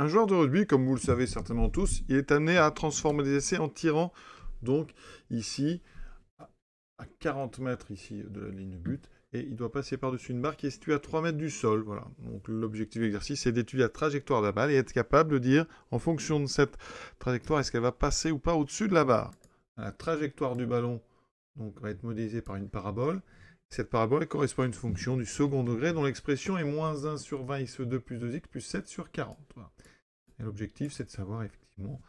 Un joueur de rugby, comme vous le savez certainement tous, il est amené à transformer des essais en tirant, donc ici, à 40 mètres ici de la ligne de but, et il doit passer par-dessus une barre qui est située à 3 mètres du sol. Voilà. Donc l'objectif de l'exercice est d'étudier la trajectoire de la balle et être capable de dire, en fonction de cette trajectoire, est-ce qu'elle va passer ou pas au-dessus de la barre. La trajectoire du ballon donc, va être modélisée par une parabole. Cette parabole correspond à une fonction du second degré dont l'expression est moins 1 sur 20 x2 plus 2x plus 7 sur 40 l'objectif, c'est de savoir effectivement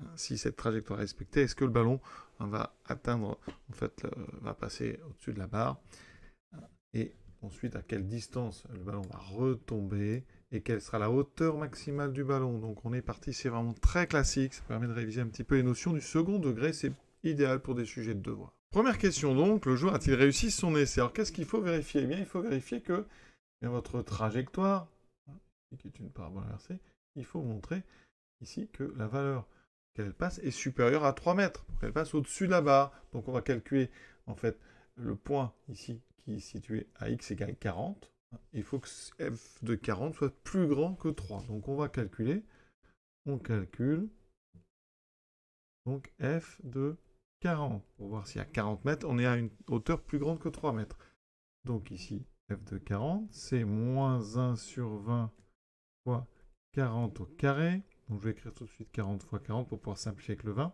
euh, si cette trajectoire est respectée. Est-ce que le ballon euh, va atteindre, en fait, va passer au-dessus de la barre euh, Et ensuite, à quelle distance le ballon va retomber et quelle sera la hauteur maximale du ballon. Donc on est parti, c'est vraiment très classique, ça permet de réviser un petit peu les notions du second degré, c'est idéal pour des sujets de devoir. Première question donc, le joueur a-t-il réussi son essai Alors qu'est-ce qu'il faut vérifier Eh bien il faut vérifier que votre trajectoire, hein, qui est une parabole inversée, il faut montrer ici que la valeur qu'elle passe est supérieure à 3 mètres, pour qu'elle passe au-dessus de la barre. Donc on va calculer en fait le point ici qui est situé à x égale 40. Il faut que f de 40 soit plus grand que 3. Donc on va calculer, on calcule donc f de 40. Pour voir si à 40 mètres, on est à une hauteur plus grande que 3 mètres. Donc ici, f de 40, c'est moins 1 sur 20 fois 40 au carré. Donc je vais écrire tout de suite 40 fois 40 pour pouvoir simplifier avec le 20.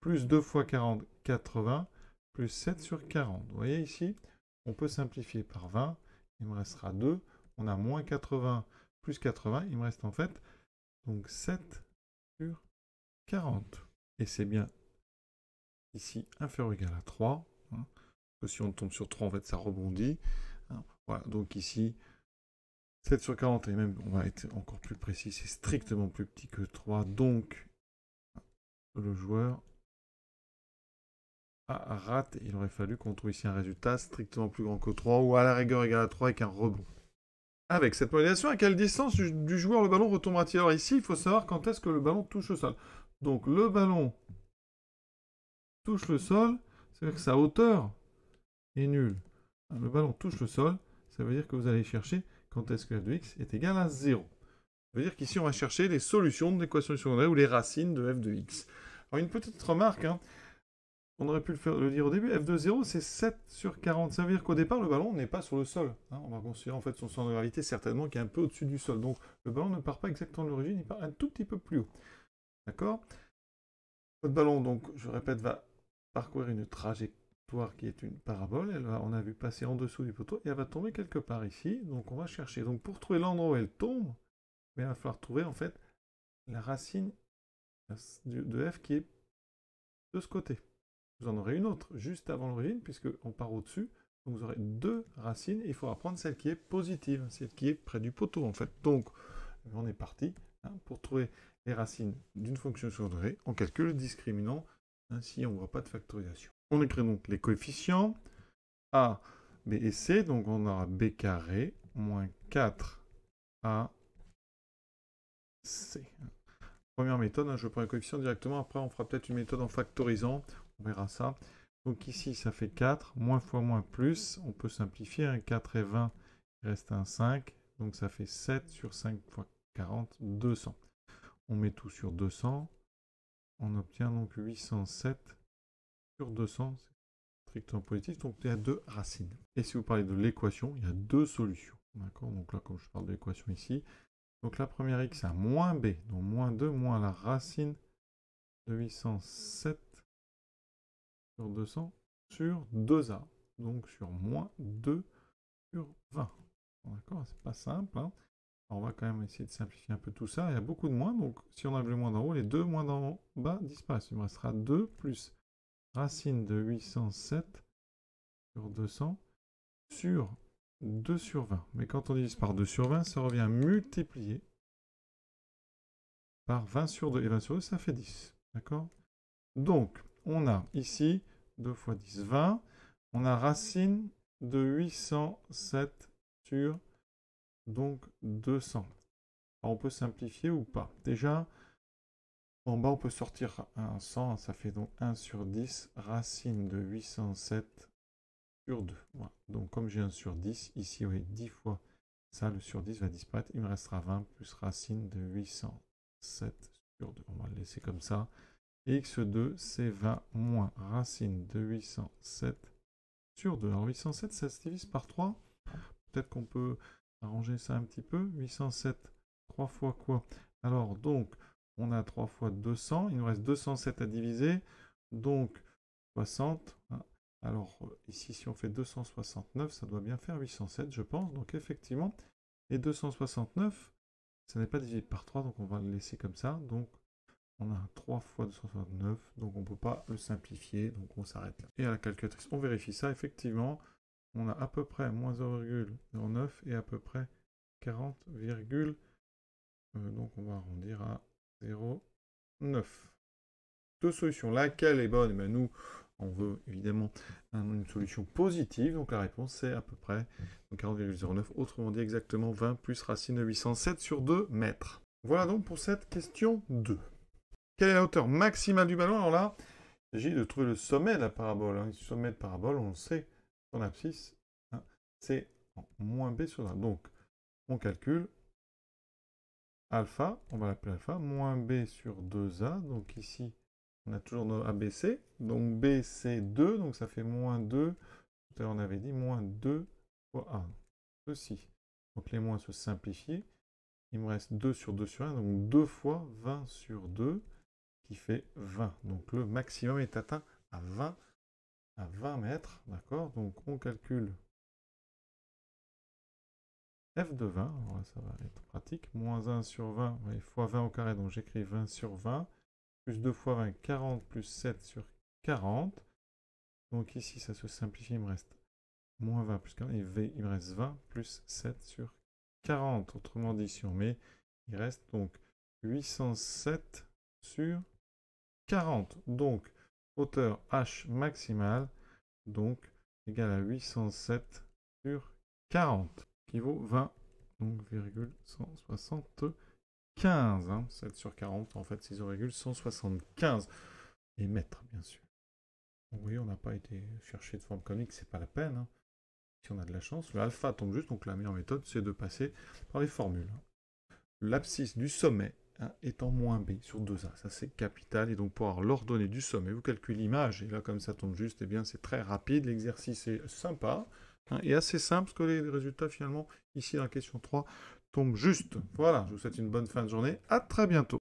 Plus 2 fois 40, 80. Plus 7 sur 40. Vous voyez ici, on peut simplifier par 20. Il me restera 2. On a moins 80 plus 80. Il me reste en fait donc 7 sur 40. Et c'est bien ici inférieur ou égal à 3. Hein. parce que si on tombe sur 3, en fait, ça rebondit. Hein. voilà, donc ici, 7 sur 40, et même, on va être encore plus précis, c'est strictement plus petit que 3, donc le joueur a raté. Il aurait fallu qu'on trouve ici un résultat strictement plus grand que 3, ou à la rigueur égal à 3 avec un rebond. Avec cette modulation, à quelle distance du joueur le ballon retombera-t-il Alors ici, il faut savoir quand est-ce que le ballon touche le sol. Donc le ballon touche le sol, c'est-à-dire que sa hauteur est nulle. Le ballon touche le sol, ça veut dire que vous allez chercher quand est-ce que f de x est égal à 0. Ça veut dire qu'ici, on va chercher les solutions de l'équation secondaire ou les racines de f de x. Alors, une petite remarque, hein. on aurait pu le, faire, le, dire au début, f de 0, c'est 7 sur 40. Ça veut dire qu'au départ, le ballon n'est pas sur le sol. Hein. On va considérer en fait son centre de gravité certainement qui est un peu au-dessus du sol. Donc, le ballon ne part pas exactement de l'origine, il part un tout petit peu plus haut. D'accord Votre ballon, donc, je répète, va parcourir une trajectoire qui est une parabole, on a vu passer en dessous du poteau, et elle va tomber quelque part ici, donc on va chercher. Donc pour trouver l'endroit où elle tombe, ben, il va falloir trouver en fait la racine de f qui est de ce côté. Vous en aurez une autre juste avant l'origine, puisqu'on part au-dessus, donc vous aurez deux racines, il faudra prendre celle qui est positive, celle qui est près du poteau en fait. Donc on est parti hein, pour trouver les racines d'une fonction sur on calcule le discriminant, ainsi on ne voit pas de factorisation. On écrit donc les coefficients. A, B et C. Donc on aura B carré moins 4A, C. Première méthode, hein, je prends les coefficients directement. Après, on fera peut-être une méthode en factorisant. On verra ça. Donc ici, ça fait 4. Moins fois moins plus. On peut simplifier. un hein. 4 et 20, il reste un 5. Donc ça fait 7 sur 5 fois 40, 200. On met tout sur 200. On obtient donc 807 sur 200, c'est strictement positif, donc il y a deux racines. Et si vous parlez de l'équation, il y a deux solutions. D'accord Donc là, comme je parle de l'équation ici, donc la première x à moins b, donc moins 2, moins la racine de 807 sur 200 sur 2a, donc sur moins 2 sur 20. D'accord C'est pas simple. Hein on va quand même essayer de simplifier un peu tout ça. Il y a beaucoup de moins, donc si on a le moins d'en haut, les deux moins d'en bas disparaissent. Il me restera 2 plus racine de 807 sur 200 sur 2 sur 20. Mais quand on divise par 2 sur 20, ça revient multiplier par 20 sur 2. Et 20 sur 2, ça fait 10. D'accord Donc, on a ici 2 fois 10, 20. On a racine de 807 sur donc 200. on peut simplifier ou pas. Déjà, en bas, on peut sortir un 100, ça fait donc 1 sur 10, racine de 807 sur 2. Donc comme j'ai 1 sur 10, ici, oui, 10 fois ça, le sur 10 va disparaître. Il me restera 20 plus racine de 807 sur 2. On va le laisser comme ça. Et x2, c'est 20 moins racine de 807 sur 2. Alors 807, ça se divise par 3. Peut-être qu'on peut arranger ça un petit peu. 807, 3 fois quoi Alors donc, on a 3 fois 200, il nous reste 207 à diviser, donc 60. Hein. Alors euh, ici, si on fait 269, ça doit bien faire 807, je pense. Donc effectivement, et 269, ça n'est pas divisé par 3, donc on va le laisser comme ça. Donc on a 3 fois 269, donc on ne peut pas le simplifier, donc on s'arrête là. Et à la calculatrice, on vérifie ça, effectivement, on a à peu près moins 0,09 et à peu près 40, euh, donc on va arrondir à 0, 9. Deux solutions. Laquelle est bonne eh ben Nous, on veut évidemment une solution positive. Donc la réponse, c'est à peu près 40,09. Autrement dit, exactement 20 plus racine de 807 sur 2 mètres. Voilà donc pour cette question 2. Quelle est la hauteur maximale du ballon Alors là, il s'agit de trouver le sommet de la parabole. Le hein. sommet de parabole, on le sait, son abscisse hein, c'est moins b sur 1. Donc, on calcule alpha, on va l'appeler alpha, moins b sur 2a, donc ici, on a toujours nos ABC, donc b c'est 2, donc ça fait moins 2, tout à l'heure on avait dit moins 2 fois 1, ceci. Donc les moins se simplifient, il me reste 2 sur 2 sur 1, donc 2 fois 20 sur 2, qui fait 20. Donc le maximum est atteint à 20, à 20 mètres, d'accord Donc on calcule f de 20, ça va être pratique, moins 1 sur 20, fois 20 au carré, donc j'écris 20 sur 20, plus 2 fois 20, 40, plus 7 sur 40, donc ici ça se simplifie, il me reste moins 20 plus 40, et v, il me reste 20 plus 7 sur 40, autrement dit si on met, il reste donc 807 sur 40, donc hauteur h maximale, donc égale à 807 sur 40 qui vaut 20, donc 7 hein. sur 40, en fait, 6,175 et mètres, bien sûr. Oui, on n'a pas été chercher de forme conique, c'est pas la peine. Hein. Si on a de la chance, L'alpha tombe juste, donc la meilleure méthode, c'est de passer par les formules. Hein. L'abscisse du sommet étant moins b sur 2a, ça c'est capital, et donc pour avoir l'ordonnée du sommet, vous calculez l'image, et là comme ça tombe juste, et eh bien c'est très rapide, l'exercice est sympa. Hein, et assez simple, parce que les résultats finalement, ici dans la question 3, tombent juste. Voilà, je vous souhaite une bonne fin de journée, à très bientôt.